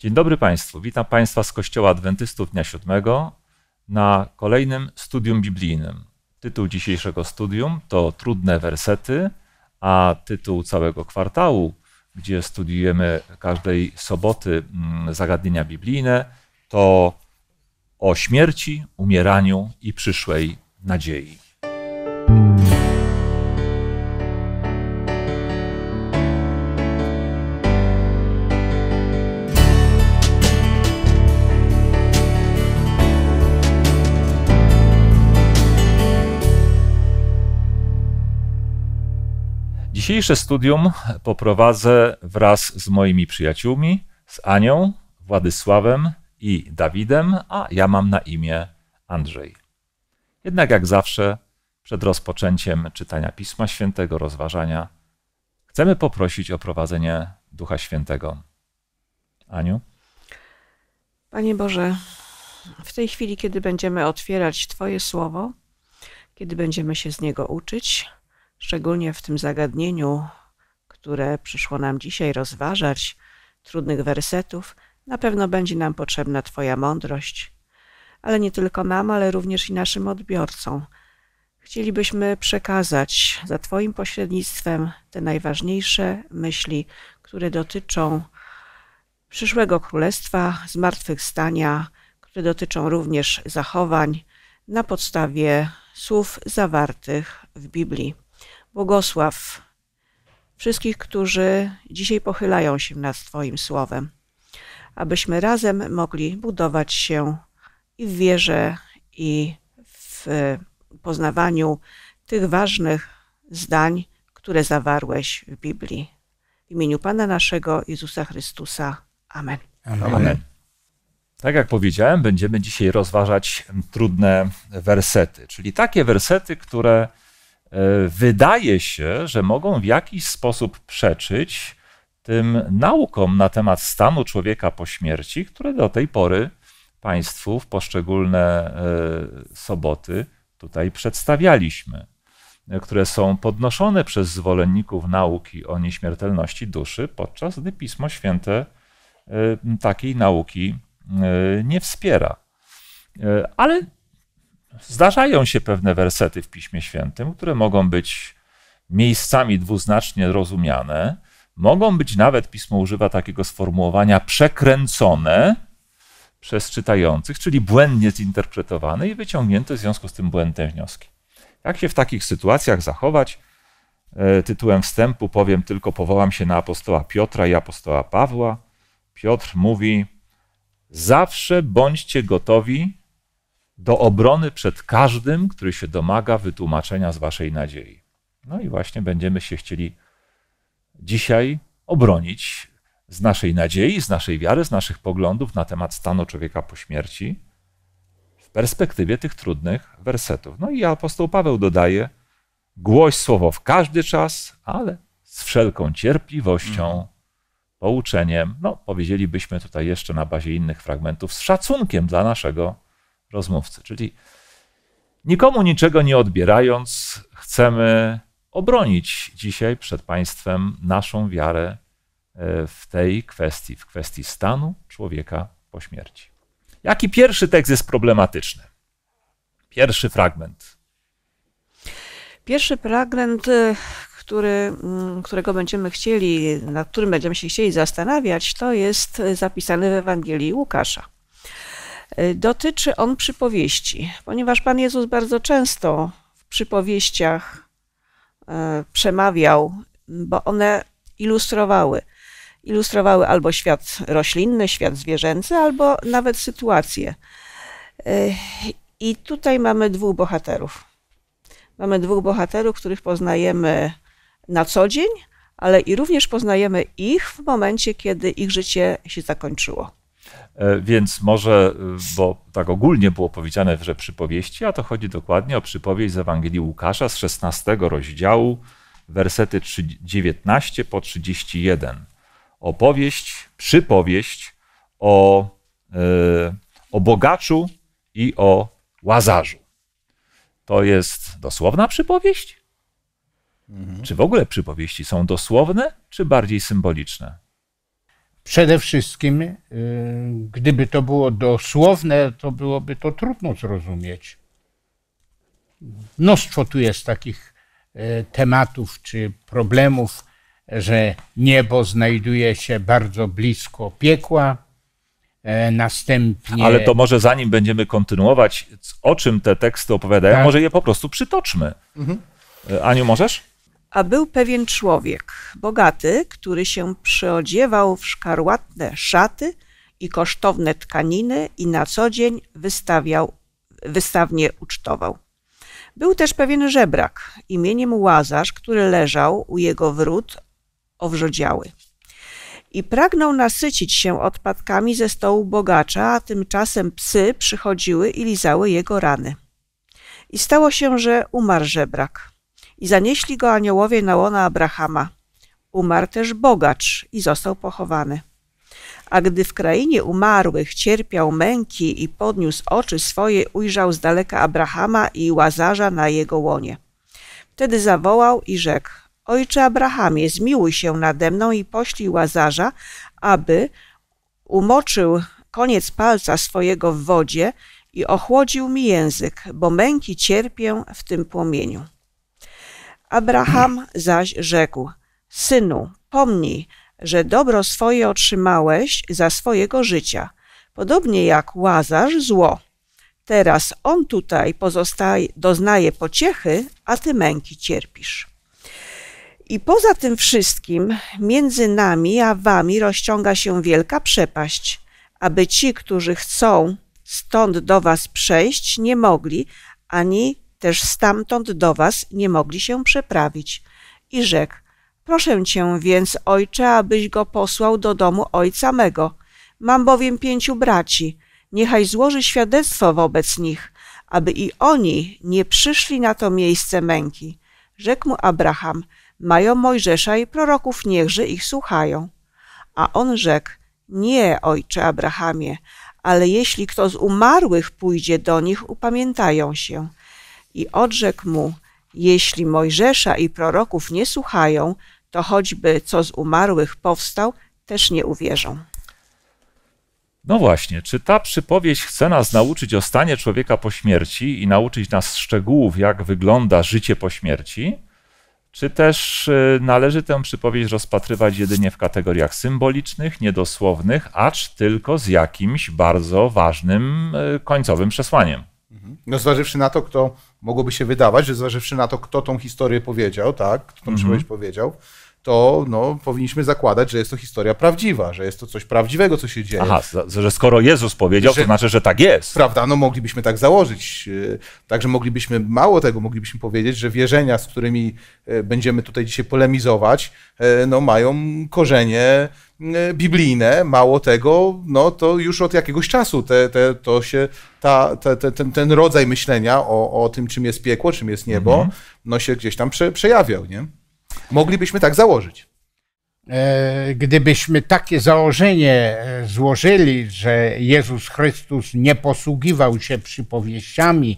Dzień dobry Państwu. Witam Państwa z Kościoła Adwentystów Dnia Siódmego na kolejnym studium biblijnym. Tytuł dzisiejszego studium to Trudne wersety, a tytuł całego kwartału, gdzie studiujemy każdej soboty mm, zagadnienia biblijne, to o śmierci, umieraniu i przyszłej nadziei. Dzisiejsze studium poprowadzę wraz z moimi przyjaciółmi, z Anią, Władysławem i Dawidem, a ja mam na imię Andrzej. Jednak jak zawsze, przed rozpoczęciem czytania Pisma Świętego, rozważania, chcemy poprosić o prowadzenie Ducha Świętego. Aniu? Panie Boże, w tej chwili, kiedy będziemy otwierać Twoje słowo, kiedy będziemy się z niego uczyć, szczególnie w tym zagadnieniu, które przyszło nam dzisiaj rozważać, trudnych wersetów, na pewno będzie nam potrzebna Twoja mądrość, ale nie tylko nam, ale również i naszym odbiorcom. Chcielibyśmy przekazać za Twoim pośrednictwem te najważniejsze myśli, które dotyczą przyszłego królestwa, zmartwychwstania, które dotyczą również zachowań na podstawie słów zawartych w Biblii. Błogosław wszystkich, którzy dzisiaj pochylają się nad Twoim słowem, abyśmy razem mogli budować się i w wierze, i w poznawaniu tych ważnych zdań, które zawarłeś w Biblii. W imieniu Pana naszego Jezusa Chrystusa. Amen. Amen. Amen. Tak jak powiedziałem, będziemy dzisiaj rozważać trudne wersety, czyli takie wersety, które E, wydaje się, że mogą w jakiś sposób przeczyć tym naukom na temat stanu człowieka po śmierci, które do tej pory Państwu w poszczególne e, soboty tutaj przedstawialiśmy, e, które są podnoszone przez zwolenników nauki o nieśmiertelności duszy, podczas gdy Pismo Święte takiej nauki nie wspiera. Ale Zdarzają się pewne wersety w Piśmie Świętym, które mogą być miejscami dwuznacznie rozumiane, mogą być nawet, pismo używa takiego sformułowania, przekręcone przez czytających, czyli błędnie zinterpretowane i wyciągnięte w związku z tym błędne wnioski. Jak się w takich sytuacjach zachować? E, tytułem wstępu powiem tylko, powołam się na apostoła Piotra i apostoła Pawła. Piotr mówi: Zawsze bądźcie gotowi do obrony przed każdym, który się domaga wytłumaczenia z waszej nadziei. No i właśnie będziemy się chcieli dzisiaj obronić z naszej nadziei, z naszej wiary, z naszych poglądów na temat stanu człowieka po śmierci w perspektywie tych trudnych wersetów. No i apostoł Paweł dodaje: głoś słowo w każdy czas, ale z wszelką cierpliwością, mhm. pouczeniem, no powiedzielibyśmy tutaj jeszcze na bazie innych fragmentów, z szacunkiem dla naszego rozmówcy. Czyli nikomu niczego nie odbierając, chcemy obronić dzisiaj przed Państwem naszą wiarę e, w tej kwestii, w kwestii stanu człowieka po śmierci. Jaki pierwszy tekst jest problematyczny? Pierwszy fragment. Pierwszy fragment, e, który, mm, którego będziemy chcieli, nad którym będziemy się chcieli zastanawiać, to jest e, zapisany w Ewangelii Łukasza. Y, dotyczy on przypowieści, ponieważ Pan Jezus bardzo często w przypowieściach y, przemawiał, bo one ilustrowały. Ilustrowały albo świat roślinny, świat zwierzęcy, albo nawet sytuacje. Y, I tutaj mamy dwóch bohaterów. Mamy dwóch bohaterów, których poznajemy na co dzień, ale i również poznajemy ich w momencie, kiedy ich życie się zakończyło. E, więc może, e, bo tak ogólnie było powiedziane, że przypowieści, a to chodzi dokładnie o przypowieść z Ewangelii Łukasza z 16 rozdziału, wersety 19 po 31. Opowieść, przypowieść o, e, o bogaczu i o łazarzu. To jest dosłowna przypowieść? Mhm. Czy w ogóle przypowieści są dosłowne, czy bardziej symboliczne? Przede wszystkim, y, gdyby to było dosłowne, to byłoby to trudno zrozumieć. Mnóstwo tu jest takich e, tematów czy problemów, że niebo znajduje się bardzo blisko piekła. E, następnie. Ale to może zanim będziemy kontynuować, o czym te teksty opowiadają, tak. może je po prostu przytoczmy. Mhm. E, Aniu, możesz? A był pewien człowiek, bogaty, który się przyodziewał w szkarłatne szaty i kosztowne tkaniny i na co dzień wystawiał, wystawnie ucztował. Był też pewien żebrak imieniem Łazarz, który leżał u jego wrót owrzodziały. I pragnął nasycić się odpadkami ze stołu bogacza, a tymczasem psy przychodziły i lizały jego rany. I stało się, że umarł żebrak i zanieśli go aniołowie na łona Abrahama. Umarł też bogacz i został pochowany. A gdy w krainie umarłych cierpiał męki i podniósł oczy swoje, ujrzał z daleka Abrahama i Łazarza na jego łonie. Wtedy zawołał i rzekł: Ojcze Abrahamie, zmiłuj się nade mną i poślij Łazarza, aby umoczył koniec palca swojego w wodzie i ochłodził mi język, bo męki cierpię w tym płomieniu. Abraham zaś rzekł: Synu, pomnij, że dobro swoje otrzymałeś za swojego życia, podobnie jak łazarz zło. Teraz on tutaj pozostaje, doznaje pociechy, a ty męki cierpisz. I poza tym wszystkim, między nami a wami rozciąga się wielka przepaść, aby ci, którzy chcą stąd do was przejść, nie mogli, ani też stamtąd do was nie mogli się przeprawić. I rzekł, proszę cię więc, ojcze, abyś go posłał do domu ojca mego. Mam bowiem pięciu braci. Niechaj złoży świadectwo wobec nich, aby i oni nie przyszli na to miejsce męki. Rzekł mu Abraham, mają Mojżesza i proroków, niechże ich słuchają. A on rzekł, nie, ojcze Abrahamie, ale jeśli kto z umarłych pójdzie do nich, upamiętają się. I odrzekł mu, jeśli Mojżesza i proroków nie słuchają, to choćby co z umarłych powstał, też nie uwierzą. No właśnie, czy ta przypowieść chce nas nauczyć o stanie człowieka po śmierci i nauczyć nas szczegółów, jak wygląda życie po śmierci? Czy też e, należy tę przypowieść rozpatrywać jedynie w kategoriach symbolicznych, niedosłownych, acz tylko z jakimś bardzo ważnym e, końcowym przesłaniem? Mhm. No, zważywszy na to, kto Mogłoby się wydawać, że zważywszy na to, kto tą historię powiedział, tak, kto tą mm -hmm. powiedział, to no, powinniśmy zakładać, że jest to historia prawdziwa, że jest to coś prawdziwego, co się dzieje. Aha, że skoro Jezus powiedział, że, to znaczy, że tak jest. Prawda, no moglibyśmy tak założyć. Y, także moglibyśmy, mało tego, moglibyśmy powiedzieć, że wierzenia, z którymi y, będziemy tutaj dzisiaj polemizować, y, no, mają korzenie biblijne, mało tego, no to już od jakiegoś czasu te, te, to się, ta, te, te, ten, ten rodzaj myślenia o, o tym, czym jest piekło, czym jest niebo, mhm. no się gdzieś tam prze, przejawiał, nie? Moglibyśmy tak założyć. E, gdybyśmy takie założenie e, złożyli, że Jezus Chrystus nie posługiwał się przypowieściami,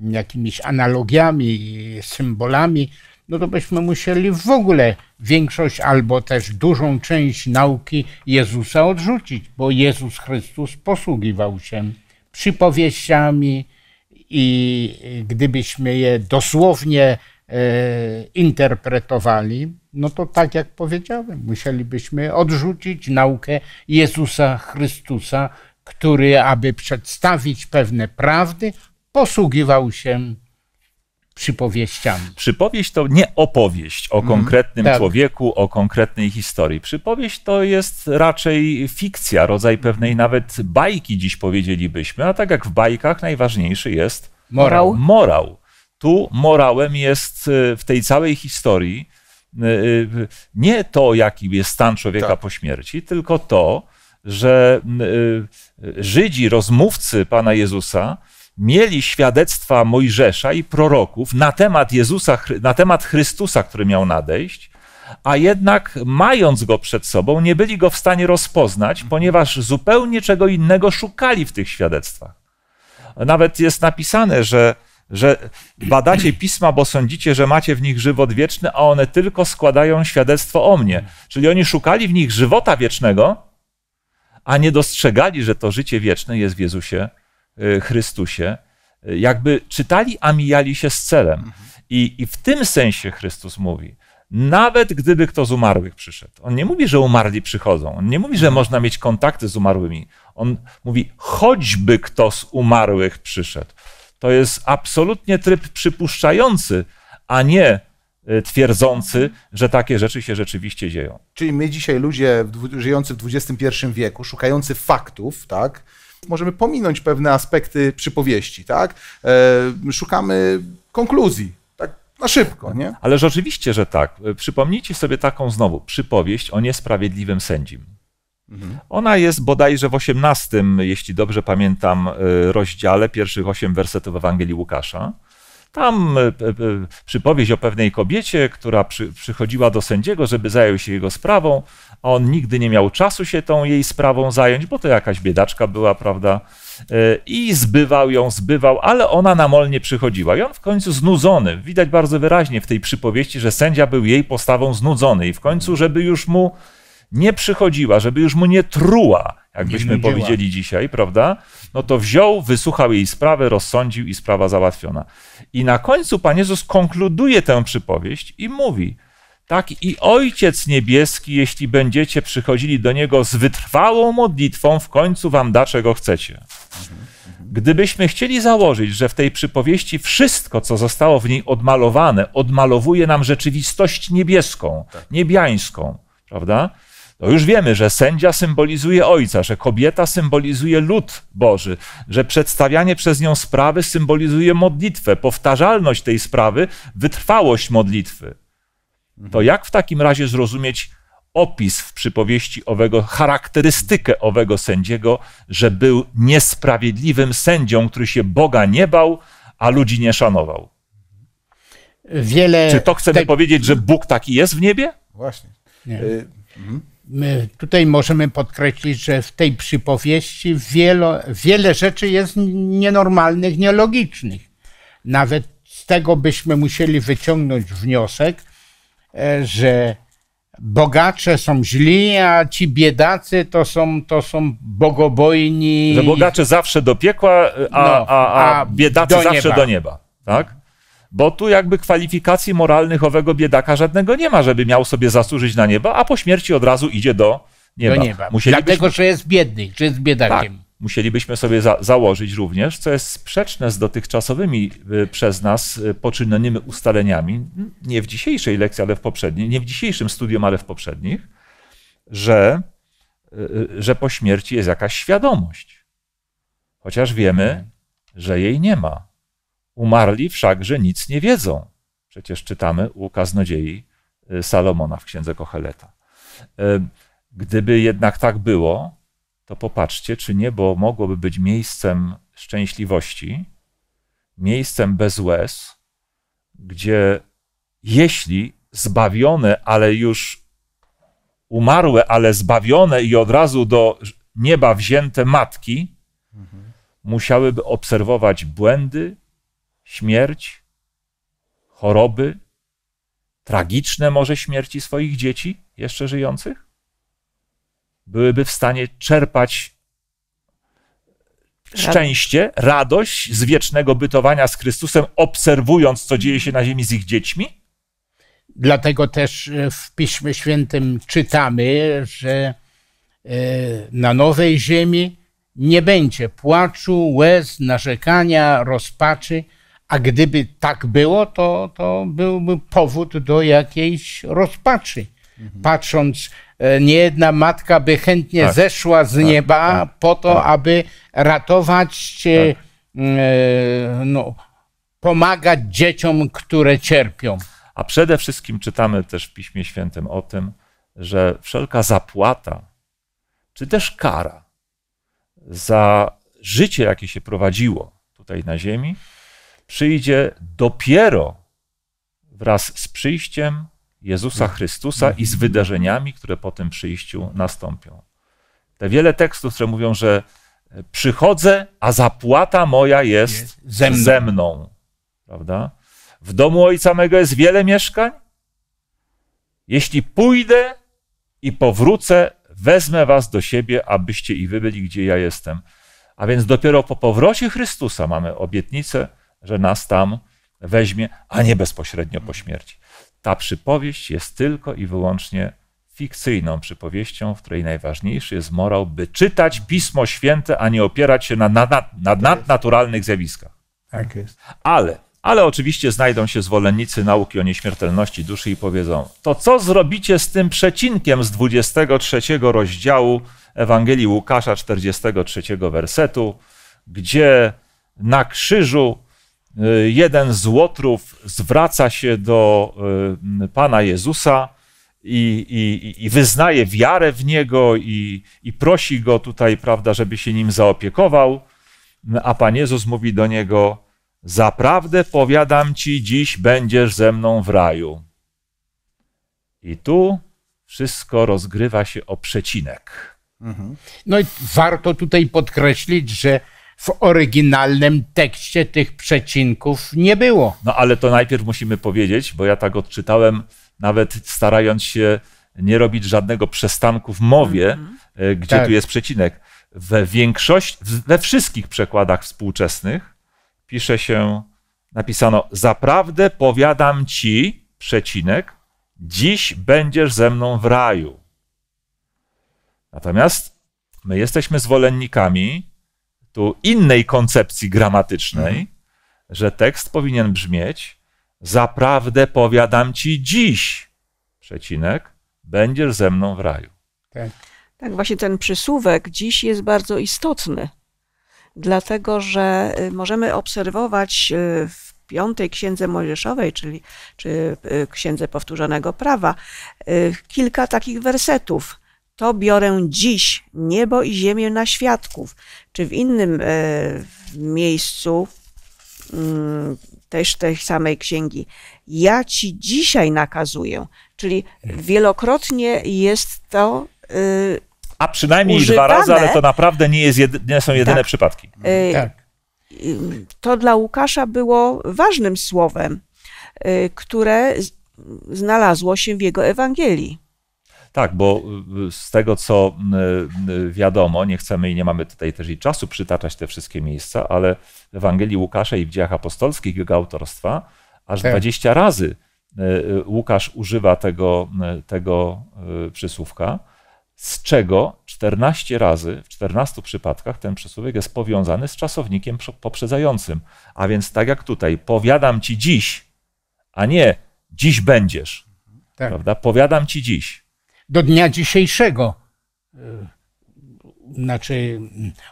jakimiś analogiami i symbolami, no to byśmy musieli w ogóle większość albo też dużą część nauki Jezusa odrzucić, bo Jezus Chrystus posługiwał się przypowieściami i gdybyśmy je dosłownie E, interpretowali, no to tak jak powiedziałem, musielibyśmy odrzucić naukę Jezusa Chrystusa, który, aby przedstawić pewne prawdy, posługiwał się przypowieściami. Przypowieść to nie opowieść o mhm, konkretnym tak. człowieku, o konkretnej historii. Przypowieść to jest raczej fikcja, rodzaj pewnej mhm. nawet bajki, dziś powiedzielibyśmy, a tak jak w bajkach najważniejszy jest morał. morał tu morałem jest y, w tej całej historii y, y, nie to, jaki jest stan człowieka tak. po śmierci, tylko to, że Żydzi, rozmówcy Pana Jezusa, mieli świadectwa Mojżesza i proroków na temat Jezusa, na temat Chrystusa, który miał nadejść, a jednak mając go przed sobą, nie byli go w stanie rozpoznać, mhm. ponieważ zupełnie czego innego szukali w tych świadectwach. Nawet jest napisane, że że badacie pisma, bo sądzicie, że macie w nich żywot wieczny, a one tylko składają świadectwo o mnie. Czyli oni szukali w nich żywota wiecznego, a nie dostrzegali, że to życie wieczne jest w Jezusie y, Chrystusie. Y, jakby czytali, a mijali się z celem. I, i w tym sensie Chrystus mówi, nawet gdyby kto z umarłych przyszedł. On nie mówi, że umarli przychodzą. On nie mówi, że mhm. można mieć kontakty z umarłymi. On mówi, choćby kto z umarłych przyszedł. To jest absolutnie tryb przypuszczający, a nie y, twierdzący, że takie rzeczy się rzeczywiście dzieją. Czyli my dzisiaj ludzie żyjący w XXI wieku, szukający faktów, tak, możemy pominąć pewne aspekty przypowieści, tak? E, szukamy konkluzji. tak Na szybko, nie? Ale rzeczywiście, że tak. E, przypomnijcie sobie taką znowu przypowieść o niesprawiedliwym sędzim. Mhm. Ona jest bodajże w 18, jeśli dobrze pamiętam, e, rozdziale, pierwszych 8 wersetów Ewangelii Łukasza. Tam e, e, przypowieść o pewnej kobiecie, która przy, przychodziła do sędziego, żeby zajął się jego sprawą, a on nigdy nie miał czasu się tą jej sprawą zająć, bo to jakaś biedaczka była, prawda? I zbywał ją, zbywał, ale ona namolnie przychodziła. I on w końcu znudzony, widać bardzo wyraźnie w tej przypowieści, że sędzia był jej postawą znudzony i w końcu, żeby już mu nie przychodziła, żeby już mu nie truła, jakbyśmy nie powiedzieli dzisiaj, prawda? No to wziął, wysłuchał jej sprawy, rozsądził i sprawa załatwiona. I na końcu Pan Jezus konkluduje tę przypowieść i mówi, tak i Ojciec Niebieski, jeśli będziecie przychodzili do Niego z wytrwałą modlitwą, w końcu wam da, czego chcecie. Gdybyśmy chcieli założyć, że w tej przypowieści wszystko, co zostało w niej odmalowane, odmalowuje nam rzeczywistość niebieską, tak. niebiańską, prawda? To już wiemy, że sędzia symbolizuje ojca, że kobieta symbolizuje lud Boży, że przedstawianie przez nią sprawy symbolizuje modlitwę, powtarzalność tej sprawy, wytrwałość modlitwy. To jak w takim razie zrozumieć opis w przypowieści owego, charakterystykę owego sędziego, że był niesprawiedliwym sędzią, który się Boga nie bał, a ludzi nie szanował? Wiele Czy to chcemy te... powiedzieć, że Bóg taki jest w niebie? Właśnie. Nie. Y- mhm. My tutaj możemy podkreślić, że w tej przypowieści wielo, wiele rzeczy jest nienormalnych, nielogicznych. Nawet z tego byśmy musieli wyciągnąć wniosek, e, że bogacze są źli, a ci biedacy to są, to są bogobojni. Że bogacze zawsze do piekła, e, a, no, a, a, a biedacy do zawsze do nieba. Tak? bo tu jakby kwalifikacji moralnych owego biedaka żadnego nie ma, żeby miał sobie zasłużyć na niebo, a po śmierci od razu idzie do nieba. Do nieba. Musielibyśmy... Dlatego, że jest biedny, że jest biedakiem. Tak, musielibyśmy sobie za założyć również, co jest sprzeczne z dotychczasowymi y, przez nas y, poczynionymi ustaleniami, nie w dzisiejszej lekcji, ale w poprzedniej, nie w dzisiejszym studium, ale w poprzednich, że, y, że po śmierci jest jakaś świadomość. Chociaż wiemy, mhm. że jej nie ma Umarli wszakże nic nie wiedzą. Przecież czytamy u kaznodziei y, Salomona w księdze Kocheleta. Y, gdyby jednak tak było, to popatrzcie, czy niebo mogłoby być miejscem szczęśliwości, miejscem bez łez, gdzie jeśli zbawione, ale już umarłe, ale zbawione i od razu do nieba wzięte matki, mhm. musiałyby obserwować błędy, śmierć, choroby, tragiczne może śmierci swoich dzieci jeszcze żyjących? Byłyby w stanie czerpać szczęście, radość z wiecznego bytowania z Chrystusem, obserwując, co dzieje się na ziemi z ich dziećmi? Dlatego też e, w Piśmie Świętym czytamy, że e, na nowej ziemi nie będzie płaczu, łez, narzekania, rozpaczy, a gdyby tak było, to, to byłby powód do jakiejś rozpaczy. Mhm. Patrząc, e, nie jedna matka by chętnie tak. zeszła z tak. nieba tak. po to, tak. aby ratować, tak. e, no, pomagać dzieciom, które cierpią. A przede wszystkim czytamy też w Piśmie Świętym o tym, że wszelka zapłata, czy też kara za życie, jakie się prowadziło tutaj na Ziemi, przyjdzie dopiero wraz z przyjściem Jezusa Chrystusa i z wydarzeniami, które po tym przyjściu nastąpią. Te wiele tekstów, które mówią, że e, przychodzę, a zapłata moja jest, jest ze, mną. ze mną. Prawda? W domu ojca mego jest wiele mieszkań. Jeśli pójdę i powrócę, wezmę was do siebie, abyście i wy byli, gdzie ja jestem. A więc dopiero po powrocie Chrystusa mamy obietnicę, że nas tam weźmie, a nie bezpośrednio po śmierci. Ta przypowieść jest tylko i wyłącznie fikcyjną przypowieścią, w której najważniejszy jest morał, by czytać Pismo Święte, a nie opierać się na, na, na, na tak nadnaturalnych zjawiskach. Tak jest. Ale, ale oczywiście znajdą się zwolennicy nauki o nieśmiertelności duszy i powiedzą, to co zrobicie z tym przecinkiem z 23 rozdziału Ewangelii Łukasza, 43 wersetu, gdzie na krzyżu Y, jeden z łotrów zwraca się do y, Pana Jezusa i, i, i wyznaje wiarę w Niego i, i prosi Go tutaj, prawda, żeby się nim zaopiekował, no, a Pan Jezus mówi do niego, Zaprawdę powiadam ci, dziś będziesz ze mną w raju. I tu wszystko rozgrywa się o przecinek. Mhm. No i warto tutaj podkreślić, że w oryginalnym tekście tych przecinków nie było. No ale to najpierw musimy powiedzieć, bo ja tak odczytałem, nawet starając się nie robić żadnego przestanku w mowie, mm -hmm. gdzie tak. tu jest przecinek. We większości, we wszystkich przekładach współczesnych pisze się, napisano, zaprawdę powiadam ci, przecinek, dziś będziesz ze mną w raju. Natomiast my jesteśmy zwolennikami tu innej koncepcji gramatycznej, mhm. że tekst powinien brzmieć: Zaprawdę powiadam ci dziś, przecinek, będziesz ze mną w raju. Tak. Tak, właśnie ten przysłówek dziś jest bardzo istotny, dlatego że y, możemy obserwować y, w piątej księdze mojżeszowej, czyli czy y, księdze powtórzonego prawa, kilka takich wersetów to biorę dziś niebo i ziemię na świadków. Czy w innym e, miejscu mm, też tej samej księgi, ja ci dzisiaj nakazuję. Czyli wielokrotnie jest to. Y, A przynajmniej używane. dwa razy, ale to naprawdę nie, jest jedy, nie są jedyne tak. przypadki. Y, mm, tak. Y, to dla Łukasza było ważnym słowem, które znalazło się w jego Ewangelii. Tak, bo y, z tego co y, y, wiadomo, nie chcemy i nie mamy tutaj też i czasu przytaczać te wszystkie miejsca, ale w Ewangelii Łukasza i w dziejach apostolskich jego autorstwa aż tak. 20 razy Łukasz używa tego, tego przysłówka, z czego 14 razy w 14 przypadkach ten przysłówek jest powiązany z czasownikiem poprzedzającym. A więc tak jak tutaj, powiadam ci dziś, a nie dziś będziesz. Tak. Prawda? Powiadam ci dziś do dnia dzisiejszego. E, znaczy,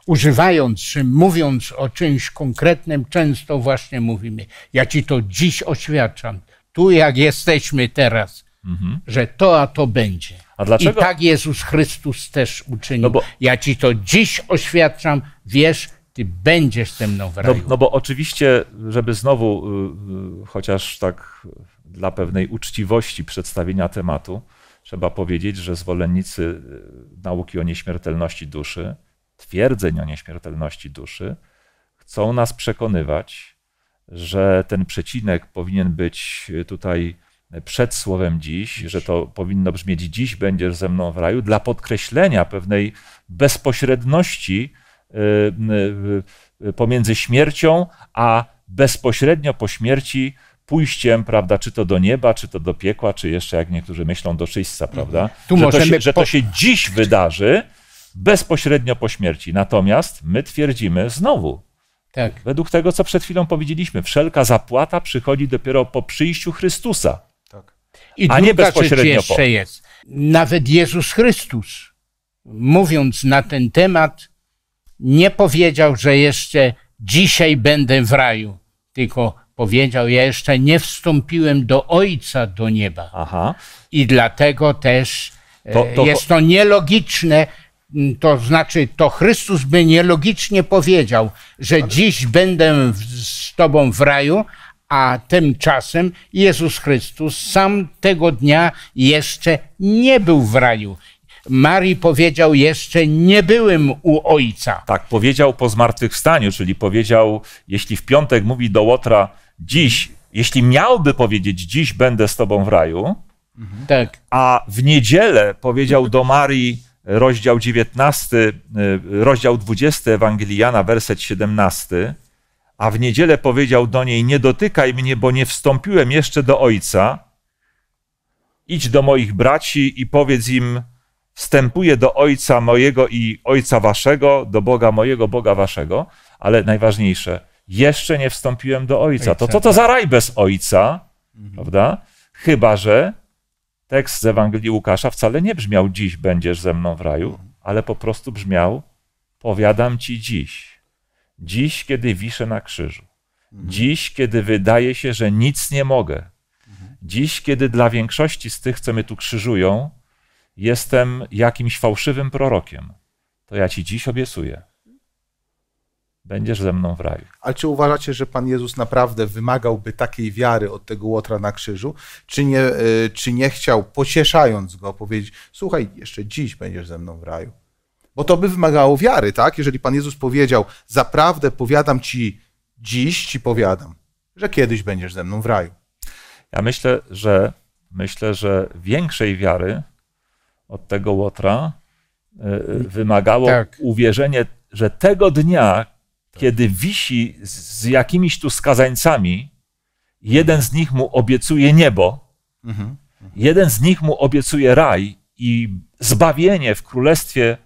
używając czy mówiąc o czymś konkretnym, często właśnie mówimy: Ja ci to dziś oświadczam, tu jak jesteśmy teraz, mhm. że to a to będzie. A dlaczego? I tak Jezus Chrystus też uczynił. No bo... Ja ci to dziś oświadczam, wiesz, ty będziesz ze mną w no, raju. No, no bo oczywiście, żeby znowu, y, y, chociaż tak dla pewnej uczciwości przedstawienia tematu, Trzeba powiedzieć, że zwolennicy y, nauki o nieśmiertelności duszy, twierdzeń o nieśmiertelności duszy, chcą nas przekonywać, że ten przecinek powinien być tutaj przed słowem dziś, że to powinno brzmieć dziś będziesz ze mną w raju, dla podkreślenia pewnej bezpośredności y, y, pomiędzy śmiercią a bezpośrednio po śmierci pójściem, prawda, czy to do nieba, czy to do piekła, czy jeszcze, jak niektórzy myślą, do czyśćca, prawda? Mhm. Tu że, możemy... to się, że to się dziś wydarzy, bezpośrednio po śmierci. Natomiast my twierdzimy znowu, tak. według tego, co przed chwilą powiedzieliśmy, wszelka zapłata przychodzi dopiero po przyjściu Chrystusa, tak. I a nie bezpośrednio jeszcze po. jest. Nawet Jezus Chrystus, mówiąc na ten temat, nie powiedział, że jeszcze dzisiaj będę w raju, tylko powiedział, ja jeszcze nie wstąpiłem do Ojca do nieba. Aha. I dlatego też e, to, to... jest to nielogiczne, to znaczy to Chrystus by nielogicznie powiedział, że Ale... dziś będę z Tobą w raju, a tymczasem Jezus Chrystus sam tego dnia jeszcze nie był w raju. Marii powiedział jeszcze nie byłem u ojca. Tak, powiedział po zmartwychwstaniu, czyli powiedział, jeśli w piątek mówi do Łotra dziś, jeśli miałby powiedzieć dziś będę z tobą w raju, mhm. tak. a w niedzielę powiedział do Marii rozdział 19, y, rozdział 20 Ewangelii Jana, werset 17, a w niedzielę powiedział do niej: Nie dotykaj mnie, bo nie wstąpiłem jeszcze do ojca. Idź do moich braci i powiedz im: wstępuję do Ojca mojego i Ojca waszego, do Boga mojego, Boga waszego, ale najważniejsze, jeszcze nie wstąpiłem do Ojca. to co to, to tak. za raj bez Ojca, mhm. prawda? Chyba, że tekst z Ewangelii Łukasza wcale nie brzmiał dziś będziesz ze mną w raju, ale po prostu brzmiał powiadam ci dziś. Dziś, kiedy wiszę na krzyżu. Mhm. Dziś, kiedy wydaje się, że nic nie mogę. Mhm. Dziś, kiedy dla większości z tych, co mnie tu krzyżują, jestem jakimś fałszywym prorokiem, to ja ci dziś obiecuję. Będziesz ze mną w raju. Ale czy uważacie, że Pan Jezus naprawdę wymagałby takiej wiary od tego łotra na krzyżu? Czy nie, e, czy nie chciał, pocieszając go, powiedzieć: Słuchaj, jeszcze dziś będziesz ze mną w raju? Bo to by wymagało wiary, tak? Jeżeli Pan Jezus powiedział: Zaprawdę powiadam ci, dziś ci powiadam, że kiedyś będziesz ze mną w raju. Ja myślę, że myślę, że większej wiary od tego Łotra e, e, wymagało tak. uwierzenie, że tego dnia, tak. kiedy wisi z jakimiś tu skazańcami, jeden z nich mu obiecuje niebo, mhm, mhm. jeden z nich mu obiecuje raj i zbawienie w królestwie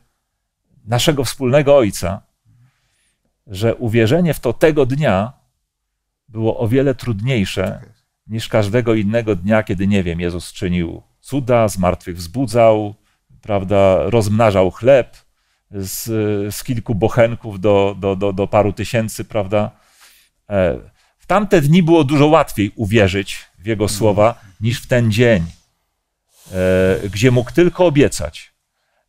naszego wspólnego Ojca, że uwierzenie w to tego dnia było o wiele trudniejsze tak niż każdego innego dnia, kiedy, nie wiem, Jezus czynił cuda, zmartwychwzbudzał, prawda, rozmnażał chleb z, z kilku bochenków do, do, do, do paru tysięcy, prawda. E, w tamte dni było dużo łatwiej uwierzyć w jego mhm. słowa niż w ten dzień, e, gdzie mógł tylko obiecać,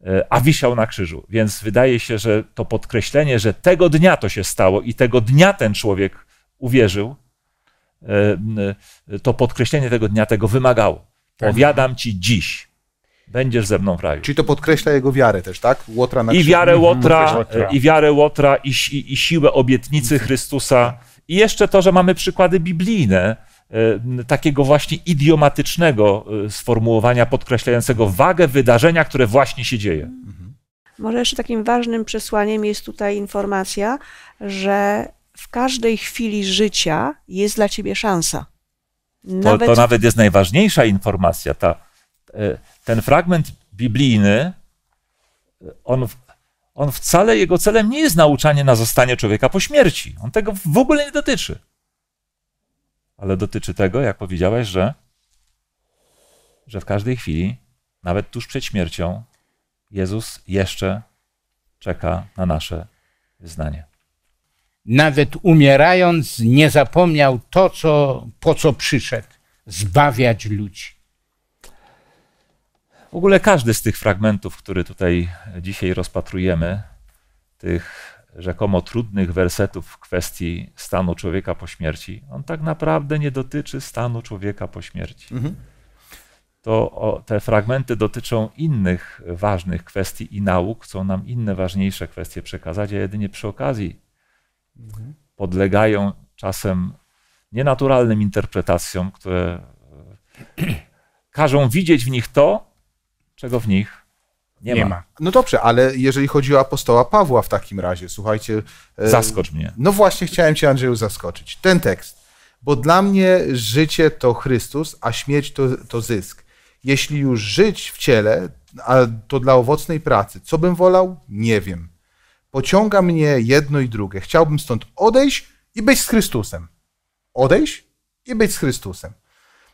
e, a wisiał na krzyżu. Więc wydaje się, że to podkreślenie, że tego dnia to się stało i tego dnia ten człowiek uwierzył, to podkreślenie tego dnia tego wymagało. Tak. Powiadam ci dziś. Będziesz ze mną w raju. Czyli to podkreśla jego wiarę też, tak? Łotra na I wiarę mhm, Łotra, i, wiarę Łotra i, i, i siłę obietnicy mhm. Chrystusa. I jeszcze to, że mamy przykłady biblijne, e, takiego właśnie idiomatycznego e, sformułowania podkreślającego wagę wydarzenia, które właśnie się dzieje. Mhm. Może jeszcze takim ważnym przesłaniem jest tutaj informacja, że w każdej chwili życia jest dla ciebie szansa. Nawet... To, to, nawet jest najważniejsza informacja. Ta, e, ten fragment biblijny, on, on wcale, jego celem nie jest nauczanie na zostanie człowieka po śmierci. On tego w ogóle nie dotyczy. Ale dotyczy tego, jak powiedziałeś, że, że w każdej chwili, nawet tuż przed śmiercią, Jezus jeszcze czeka na nasze wyznanie nawet umierając, nie zapomniał to, co, po co przyszedł zbawiać ludzi. W ogóle każdy z tych fragmentów, który tutaj dzisiaj rozpatrujemy, tych rzekomo trudnych wersetów w kwestii stanu człowieka po śmierci, on tak naprawdę nie dotyczy stanu człowieka po śmierci. Mhm. To o, te fragmenty dotyczą innych ważnych kwestii i nauk, chcą nam inne ważniejsze kwestie przekazać, a jedynie przy okazji podlegają czasem nienaturalnym interpretacjom, które e, każą widzieć w nich to, czego w nich nie, nie ma. ma. No dobrze, ale jeżeli chodzi o apostoła Pawła w takim razie, słuchajcie. E, Zaskocz mnie. No właśnie, chciałem Cię, Andrzeju, zaskoczyć. Ten tekst. Bo dla mnie życie to Chrystus, a śmierć to, to zysk. Jeśli już żyć w ciele, a to dla owocnej pracy, co bym wolał? Nie wiem pociąga mnie jedno i drugie. Chciałbym stąd odejść i być z Chrystusem. Odejść i być z Chrystusem.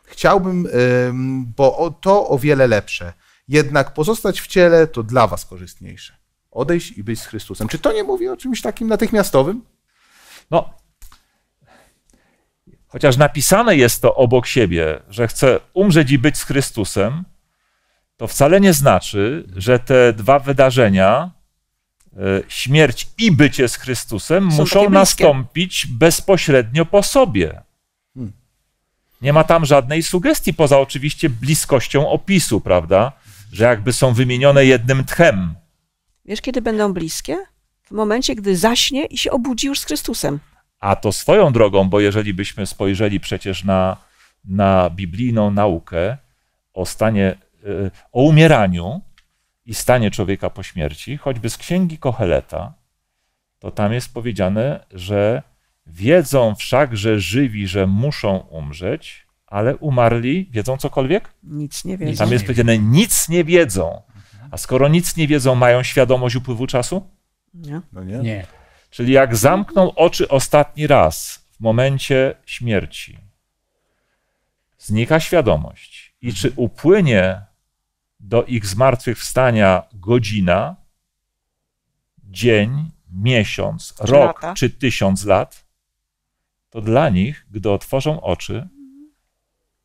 Chciałbym, bo to o wiele lepsze. Jednak pozostać w ciele to dla was korzystniejsze. Odejść i być z Chrystusem. Czy to nie mówi o czymś takim natychmiastowym? No, chociaż napisane jest to obok siebie, że chcę umrzeć i być z Chrystusem, to wcale nie znaczy, że te dwa wydarzenia E, śmierć i bycie z Chrystusem Są muszą nastąpić bezpośrednio po sobie. Hmm. Nie ma tam żadnej sugestii, poza oczywiście bliskością opisu, prawda? Że jakby są wymienione jednym tchem. Wiesz, kiedy będą bliskie? W momencie, gdy zaśnie i się obudzi już z Chrystusem. A to swoją drogą, bo jeżeli byśmy spojrzeli przecież na, na biblijną naukę o stanie, e, o umieraniu, i stanie człowieka po śmierci, choćby z księgi Koheleta, to tam jest powiedziane, że wiedzą wszak, że żywi, że muszą umrzeć, ale umarli, wiedzą cokolwiek? Nic nie wiedzą. Tam jest powiedziane, nic nie wiedzą. A skoro nic nie wiedzą, mają świadomość upływu czasu? Nie. No nie. nie. Czyli jak zamkną oczy ostatni raz w momencie śmierci, znika świadomość. I czy upłynie do ich zmartwychwstania godzina, dzień, miesiąc, czy rok lata. czy tysiąc lat, to dla nich, gdy otworzą oczy,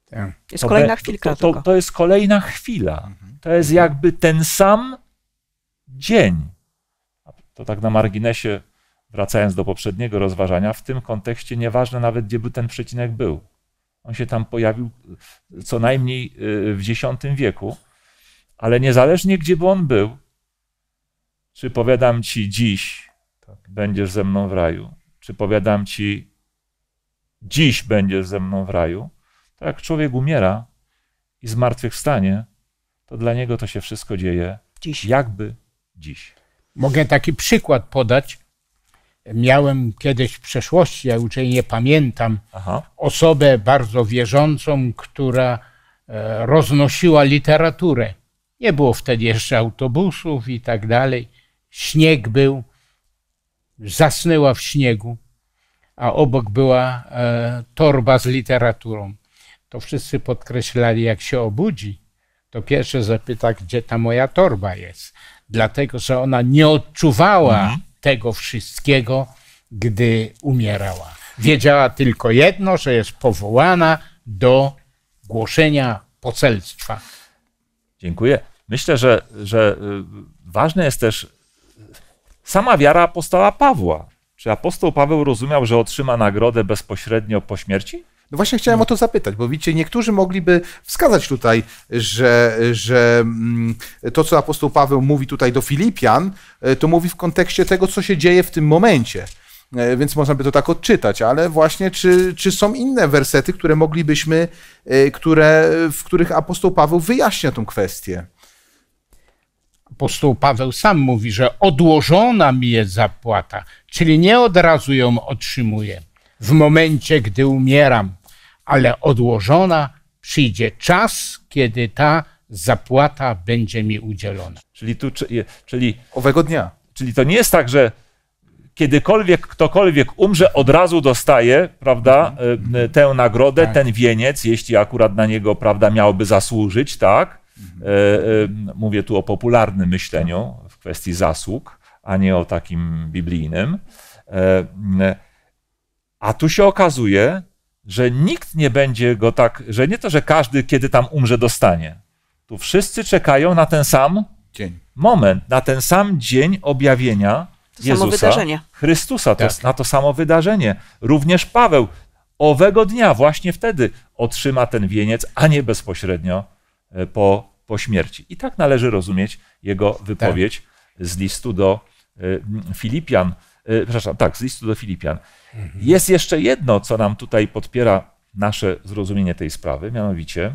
to tak. jest kolejna chwilka. To, to, to jest kolejna chwila. Mhm. To jest jakby ten sam dzień. To tak na marginesie, wracając do poprzedniego rozważania, w tym kontekście nieważne nawet, gdzie by ten przecinek był. On się tam pojawił co najmniej y, w X wieku ale niezależnie gdzie by on był, czy powiadam ci dziś, tak. będziesz ze mną w raju, czy powiadam ci dziś będziesz ze mną w raju, tak jak człowiek umiera i zmartwychwstanie, to dla niego to się wszystko dzieje dziś. jakby dziś. Mogę taki przykład podać. Miałem kiedyś w przeszłości, ja już nie pamiętam, Aha. osobę bardzo wierzącą, która e, roznosiła literaturę nie było wtedy jeszcze autobusów i tak dalej. Śnieg był, zasnęła w śniegu, a obok była e, torba z literaturą. To wszyscy podkreślali, jak się obudzi, to pierwsze zapyta, gdzie ta moja torba jest. Dlatego, że ona nie odczuwała mhm. tego wszystkiego, gdy umierała. Wiedziała tylko jedno, że jest powołana do głoszenia poselstwa. Dziękuję. Myślę, że, że y, ważne jest też sama wiara apostoła Pawła. Czy apostoł Paweł rozumiał, że otrzyma nagrodę bezpośrednio po śmierci? No właśnie chciałem o to zapytać, bo widzicie, niektórzy mogliby wskazać tutaj, że, że mm, to, co apostoł Paweł mówi tutaj do Filipian, y, to mówi w kontekście tego, co się dzieje w tym momencie. E, więc można by to tak odczytać, ale właśnie czy, czy są inne wersety, które moglibyśmy, e, które, w których apostoł Paweł wyjaśnia tą kwestię? Apostoł Paweł sam mówi, że odłożona mi jest zapłata, czyli nie od razu ją otrzymuję w momencie, gdy umieram, ale odłożona przyjdzie czas, kiedy ta zapłata będzie mi udzielona. Czyli tu, czyli, czyli owego dnia. Czyli to nie jest tak, że kiedykolwiek ktokolwiek umrze, od razu dostaje, prawda, mhm. E, e, tę nagrodę, tak. ten wieniec, jeśli akurat na niego, prawda, miałoby zasłużyć, tak. Mhm. E, mówię tu o popularnym myśleniu w kwestii zasług, a nie o takim biblijnym. a tu się okazuje, że nikt nie będzie go tak, że nie to, że każdy, kiedy tam umrze, dostanie. Tu wszyscy czekają na ten sam dzień. moment, na ten sam dzień objawienia Jezusa, Chrystusa, tak. jest na to samo wydarzenie. Również Paweł owego dnia, właśnie wtedy otrzyma ten wieniec, a nie bezpośrednio e, po, po śmierci. I tak należy rozumieć jego tak. wypowiedź tak. z listu do e, Filipian. E, przepraszam, tak, z listu do Filipian. Mhm. Jest jeszcze jedno, co nam tutaj podpiera nasze zrozumienie tej sprawy, mianowicie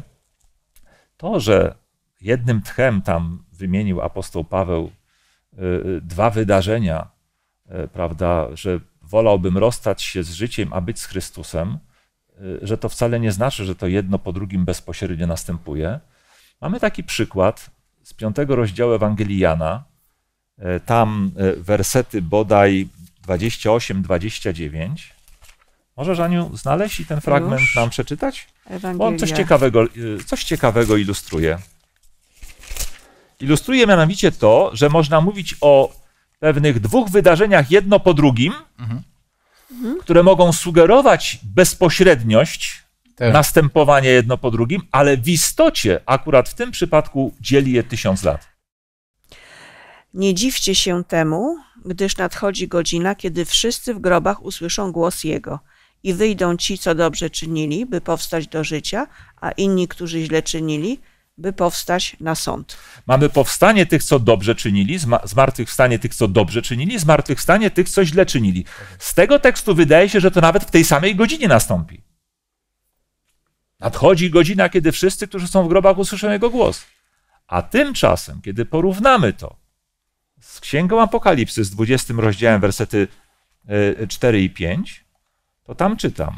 to, że jednym tchem tam wymienił apostoł Paweł dwa wydarzenia E, prawda, że wolałbym rozstać się z życiem, a być z Chrystusem, e, że to wcale nie znaczy, że to jedno po drugim bezpośrednio następuje. Mamy taki przykład z piątego rozdziału Ewangelii Jana. E, tam wersety bodaj 28-29. Może Żaniu znaleźć i ten fragment Już. nam przeczytać? Bo on coś ciekawego, coś ciekawego ilustruje. Ilustruje mianowicie to, że można mówić o pewnych dwóch wydarzeniach, jedno po drugim, mhm. które mogą sugerować bezpośredniość, tak. następowanie jedno po drugim, ale w istocie, akurat w tym przypadku, dzieli je tysiąc lat. Nie dziwcie się temu, gdyż nadchodzi godzina, kiedy wszyscy w grobach usłyszą głos Jego i wyjdą ci, co dobrze czynili, by powstać do życia, a inni, którzy źle czynili, by powstać na sąd. Mamy powstanie tych, co dobrze czynili, zmartwychwstanie tych, co dobrze czynili, zmartwychwstanie tych, co źle czynili. Z tego tekstu wydaje się, że to nawet w tej samej godzinie nastąpi. Nadchodzi godzina, kiedy wszyscy, którzy są w grobach, usłyszą jego głos. A tymczasem, kiedy porównamy to z Księgą Apokalipsy z 20 rozdziałem, wersety 4 y, i 5, to tam czytam.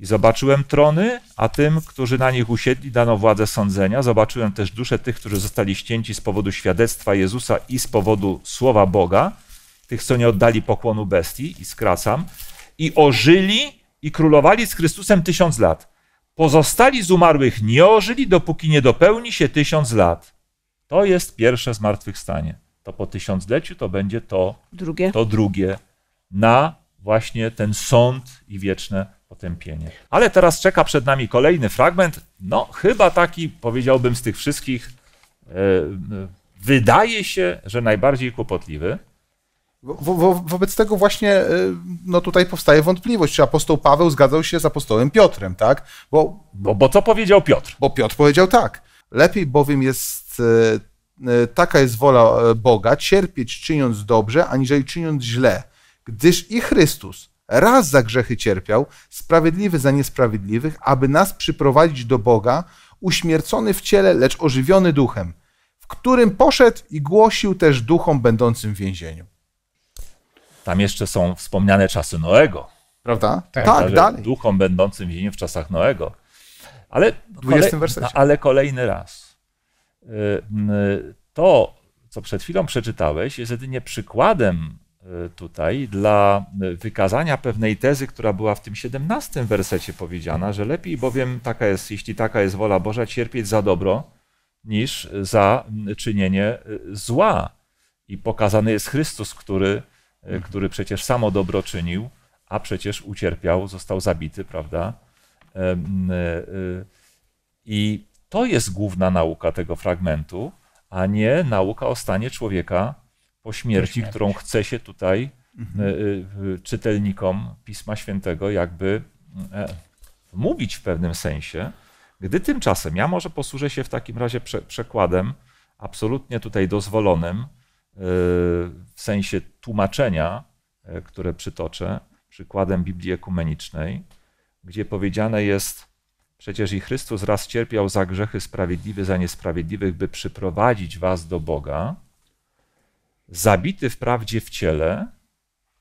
I zobaczyłem trony, a tym, którzy na nich usiedli, dano władzę sądzenia. Zobaczyłem też dusze tych, którzy zostali ścięci z powodu świadectwa Jezusa i z powodu słowa Boga, tych, co nie oddali pokłonu bestii, i skracam, i ożyli i królowali z Chrystusem tysiąc lat. Pozostali z umarłych nie ożyli, dopóki nie dopełni się tysiąc lat. To jest pierwsze zmartwychwstanie. To po tysiącleciu to będzie to drugie, to drugie na właśnie ten sąd i wieczne potępienie. Ale teraz czeka przed nami kolejny fragment, no chyba taki, powiedziałbym, z tych wszystkich, e, e, wydaje się, że najbardziej kłopotliwy. Wo, wo, wobec tego właśnie e, no tutaj powstaje wątpliwość, czy apostoł Paweł zgadzał się z apostołem Piotrem, tak? Bo, bo, no, bo co powiedział Piotr? Bo Piotr powiedział tak. Lepiej bowiem jest, taka jest wola Boga, cierpieć czyniąc dobrze, aniżeli czyniąc źle gdyż i Chrystus raz za grzechy cierpiał, sprawiedliwy za niesprawiedliwych, aby nas przyprowadzić do Boga, uśmiercony w ciele, lecz ożywiony duchem, w którym poszedł i głosił też duchom będącym w więzieniu. Tam jeszcze są wspomniane czasy Noego. Prawda? Tak, tak dalej. Duchom będącym w więzieniu w czasach Noego. Ale, kole... ale kolejny raz. Y, y, to, co przed chwilą przeczytałeś, jest jedynie przykładem Y, tutaj dla wykazania pewnej tezy, która była w tym 17 wersecie powiedziana, że lepiej bowiem taka jest, jeśli taka jest wola Boża, cierpieć za dobro niż za czynienie y, zła. I pokazany jest Chrystus, który, y, mhm. który przecież samo dobro czynił, a przecież ucierpiał, został zabity, prawda? I to jest główna nauka tego fragmentu, a nie nauka o stanie człowieka po śmierci, którą chce się tutaj mhm. E, e, czytelnikom Pisma Świętego jakby e, mówić w pewnym sensie. Gdy tymczasem, ja może posłużę się w takim razie przekładem absolutnie tutaj dozwolonym, w sensie tłumaczenia, które przytoczę, przykładem Biblii Ekumenicznej, gdzie powiedziane jest, przecież i Chrystus raz cierpiał za grzechy sprawiedliwy, za niesprawiedliwych, by przyprowadzić was do Boga zabity wprawdzie w ciele,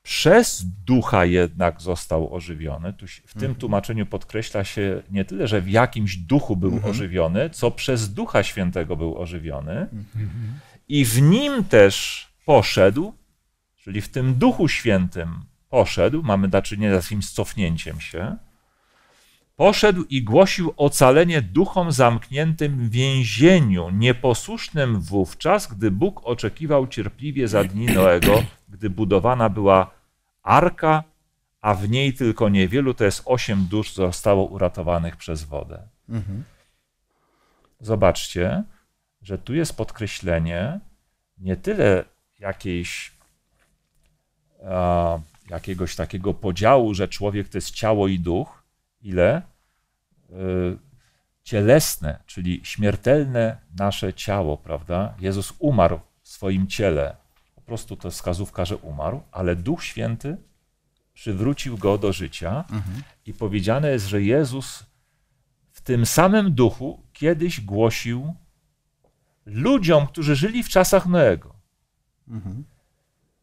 przez ducha jednak został ożywiony. Tu, w tym mhm. tłumaczeniu podkreśla się nie tyle, że w jakimś duchu był mhm. ożywiony, co przez ducha świętego był ożywiony. Mhm. I w nim też poszedł, czyli w tym duchu świętym poszedł. Mamy do czynienia z jakimś cofnięciem się Poszedł i głosił ocalenie duchom zamkniętym w więzieniu, nieposłusznym wówczas, gdy Bóg oczekiwał cierpliwie za dni Noego, gdy budowana była arka, a w niej tylko niewielu, to jest osiem dusz, zostało uratowanych przez wodę. Mhm. Zobaczcie, że tu jest podkreślenie nie tyle jakiejś, a, jakiegoś takiego podziału, że człowiek to jest ciało i duch, ile e, cielesne, czyli śmiertelne nasze ciało, prawda? Jezus umarł w swoim ciele. Po prostu to jest wskazówka, że umarł, ale Duch Święty przywrócił go do życia mhm. i powiedziane jest, że Jezus w tym samym duchu kiedyś głosił ludziom, którzy żyli w czasach Noego, mhm.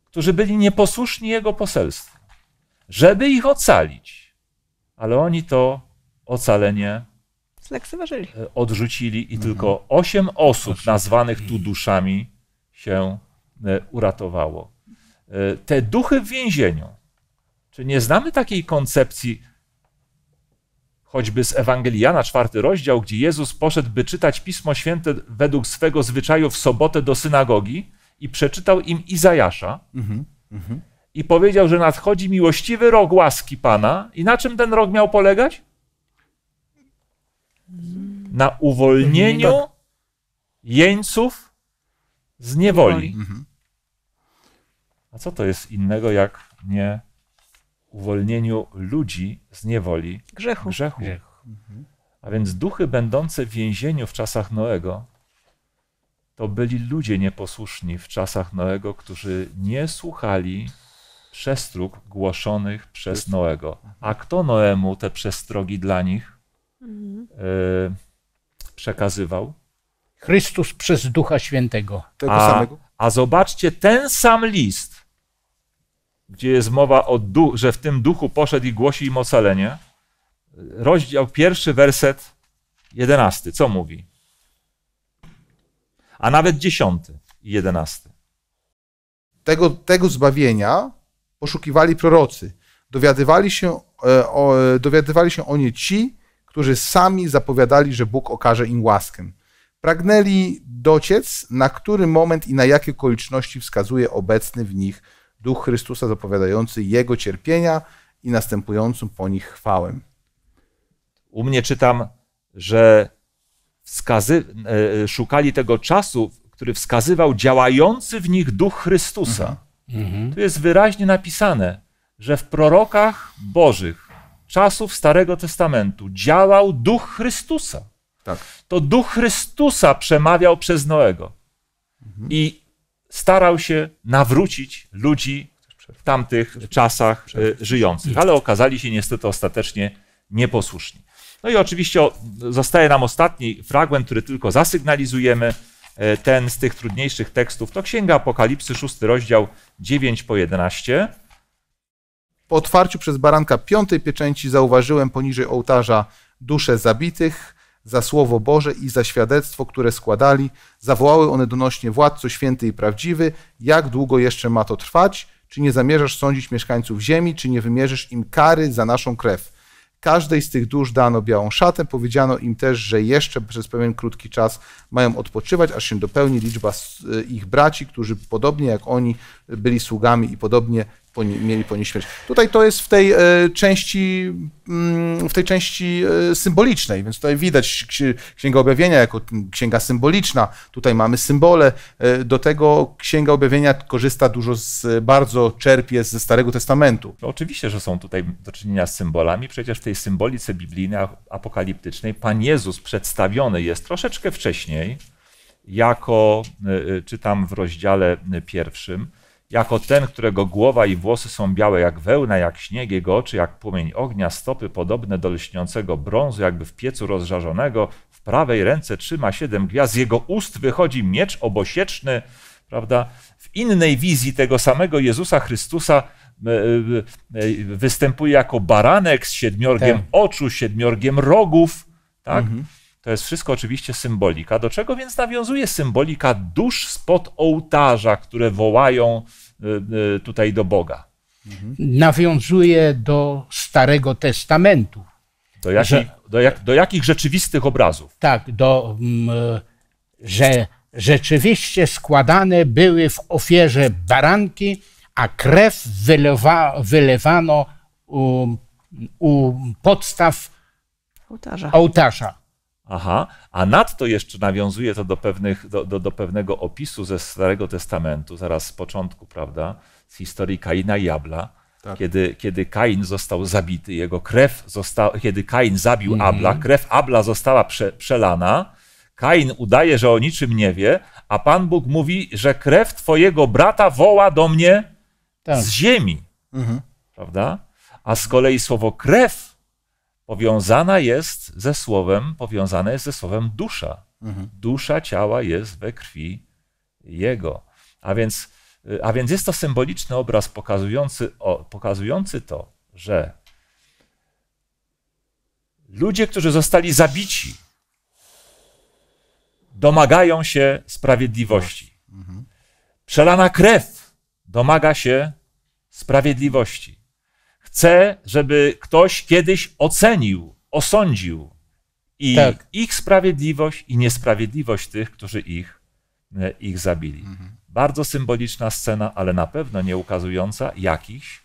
którzy byli nieposłuszni Jego poselstwu, żeby ich ocalić ale oni to ocalenie e, odrzucili i mhm. tylko osiem osób nazwanych tu duszami się e, uratowało. E, te duchy w więzieniu. Czy nie znamy takiej koncepcji choćby z Ewangelii Jana, czwarty rozdział, gdzie Jezus poszedł, by czytać Pismo Święte według swego zwyczaju w sobotę do synagogi i przeczytał im Izajasza. Mhm, mhm i powiedział, że nadchodzi miłościwy rok łaski Pana. I na czym ten rok miał polegać? Na uwolnieniu tak. jeńców z niewoli. Mhm. A co to jest innego, jak nie uwolnieniu ludzi z niewoli grzechu? grzechu. A więc duchy będące w więzieniu w czasach Noego to byli ludzie nieposłuszni w czasach Noego, którzy nie słuchali przestróg głoszonych przez Noego. A kto Noemu te przestrogi dla nich mhm. e, przekazywał? Chrystus przez Ducha Świętego. Tego a, samego. A zobaczcie ten sam list, gdzie jest mowa o duch, że w tym duchu poszedł i głosi im ocalenie. Rozdział pierwszy, werset jedenasty. Co mówi? A nawet dziesiąty i jedenasty. Tego, tego zbawienia, poszukiwali prorocy. Dowiadywali się, e, o, e, dowiadywali się o nie ci, którzy sami zapowiadali, że Bóg okaże im łaskę. Pragnęli dociec, na który moment i na jakie okoliczności wskazuje obecny w nich Duch Chrystusa zapowiadający Jego cierpienia i następującą po nich chwałę. U mnie czytam, że wskazy... E, szukali tego czasu, który wskazywał działający w nich Duch Chrystusa. Mhm. Mhm. Tu jest wyraźnie napisane, że w prorokach Bożych czasów Starego Testamentu działał duch Chrystusa. Tak. To duch Chrystusa przemawiał przez Noego mhm. i starał się nawrócić ludzi w tamtych czasach y, żyjących, ale okazali się niestety ostatecznie nieposłuszni. No i oczywiście zostaje nam ostatni fragment, który tylko zasygnalizujemy. E, ten z tych trudniejszych tekstów to Księga Apokalipsy, szósty rozdział 9 po 11. Po otwarciu przez baranka piątej pieczęci zauważyłem poniżej ołtarza dusze zabitych za słowo Boże i za świadectwo, które składali. Zawołały one donośnie władco święty i prawdziwy, jak długo jeszcze ma to trwać? Czy nie zamierzasz sądzić mieszkańców ziemi, czy nie wymierzysz im kary za naszą krew? Każdej z tych dusz dano białą szatę, powiedziano im też, że jeszcze przez pewien krótki czas mają odpoczywać, aż się dopełni liczba ich braci, którzy podobnie jak oni byli sługami i podobnie po mieli po niej śmierć. Tutaj to jest w tej e, części mm, w tej części e, symbolicznej, więc tutaj widać Księga Objawienia jako księga symboliczna. Tutaj mamy symbole. E, do tego Księga Objawienia korzysta dużo z, bardzo czerpie ze Starego Testamentu. No, oczywiście, że są tutaj do czynienia z symbolami. Przecież w tej symbolice biblijnej, apokaliptycznej Pan Jezus przedstawiony jest troszeczkę wcześniej jako, e, czytam w rozdziale pierwszym, jako ten, którego głowa i włosy są białe jak wełna, jak śnieg, jego oczy jak płomień ognia, stopy podobne do lśniącego brązu, jakby w piecu rozżarzonego, w prawej ręce trzyma siedem gwiazd, z jego ust wychodzi miecz obosieczny, prawda? W innej wizji tego samego Jezusa Chrystusa e, e, e, występuje jako baranek z siedmiorgiem tak. oczu, siedmiorgiem rogów, tak? Mhm. To jest wszystko oczywiście symbolika. Do czego więc nawiązuje symbolika dusz spod ołtarza, które wołają y, y, tutaj do Boga? Mhm. Nawiązuje do Starego Testamentu. Do, jakich, że, do, jak, do jakich rzeczywistych obrazów? Tak, do, mm, że rzeczywiście składane były w ofierze baranki, a krew wylewa, wylewano u, u podstaw ołtarza. ołtarza. Aha, a nadto jeszcze nawiązuje to do, pewnych, do, do, do, pewnego opisu ze Starego Testamentu, zaraz z początku, prawda, z historii Kaina i Abla, tak. kiedy, kiedy Kain został zabity, jego krew została, kiedy Kain zabił mhm. Abla, krew Abla została prze, przelana, Kain udaje, że o niczym nie wie, a Pan Bóg mówi, że krew twojego brata woła do mnie tak. z ziemi, mhm. prawda? A z kolei słowo krew powiązana jest ze słowem, powiązana jest ze słowem dusza. Mhm. Dusza ciała jest we krwi Jego. A więc, y, a więc jest to symboliczny obraz pokazujący, o, pokazujący to, że ludzie, którzy zostali zabici, domagają się sprawiedliwości. Mhm. Przelana krew domaga się sprawiedliwości chce, żeby ktoś kiedyś ocenił, osądził i tak. ich sprawiedliwość i niesprawiedliwość tych, którzy ich, e, ich zabili. Mhm. Bardzo symboliczna scena, ale na pewno nie ukazująca jakichś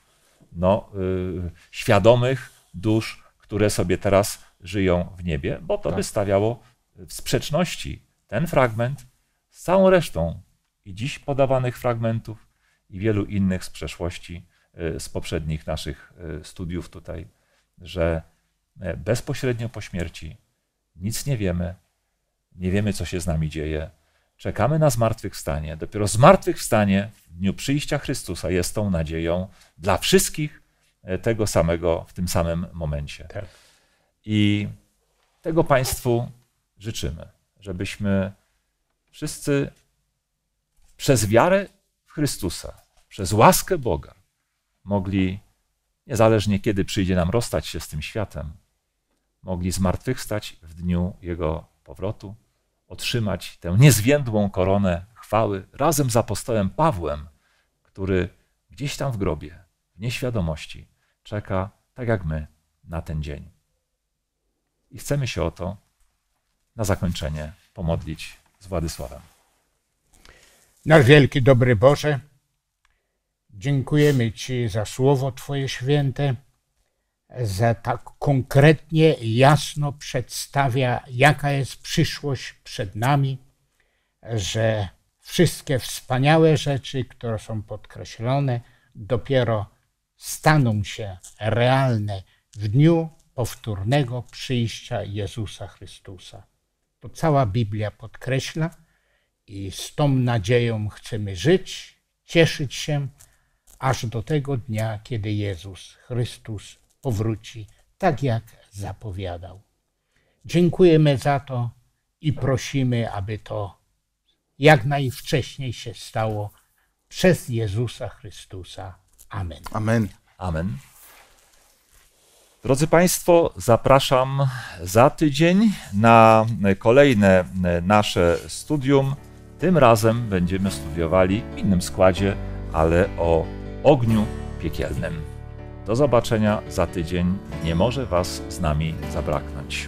no, yy, świadomych dusz, które sobie teraz żyją w niebie, bo to tak. by stawiało w sprzeczności ten fragment z całą resztą i dziś podawanych fragmentów i wielu innych z przeszłości Y, z poprzednich naszych y, studiów tutaj, że e, bezpośrednio po śmierci nic nie wiemy, nie wiemy, co się z nami dzieje. Czekamy na zmartwychwstanie. Dopiero zmartwychwstanie w dniu przyjścia Chrystusa jest tą nadzieją dla wszystkich e, tego samego, w tym samym momencie. Tak. I tego Państwu życzymy, żebyśmy wszyscy przez wiarę w Chrystusa, przez łaskę Boga, mogli, niezależnie kiedy przyjdzie nam rozstać się z tym światem, mogli zmartwychwstać w dniu Jego powrotu, otrzymać tę niezwiędłą koronę chwały razem z apostołem Pawłem, który gdzieś tam w grobie, w nieświadomości, czeka, tak jak my, na ten dzień. I chcemy się o to na zakończenie pomodlić z Władysławem. Nasz wielki, dobry Boże, Dziękujemy Ci za słowo Twoje święte, że tak konkretnie, jasno przedstawia, jaka jest przyszłość przed nami, że wszystkie wspaniałe rzeczy, które są podkreślone, dopiero staną się realne w dniu powtórnego przyjścia Jezusa Chrystusa. To cała Biblia podkreśla i z tą nadzieją chcemy żyć, cieszyć się aż do tego dnia, kiedy Jezus Chrystus powróci, tak jak zapowiadał. Dziękujemy za to i prosimy, aby to jak najwcześniej się stało przez Jezusa Chrystusa. Amen. Amen. Amen. Drodzy Państwo, zapraszam za tydzień na kolejne nasze studium. Tym razem będziemy studiowali w innym składzie, ale o ogniu piekielnym. Do zobaczenia za tydzień. Nie może Was z nami zabraknąć.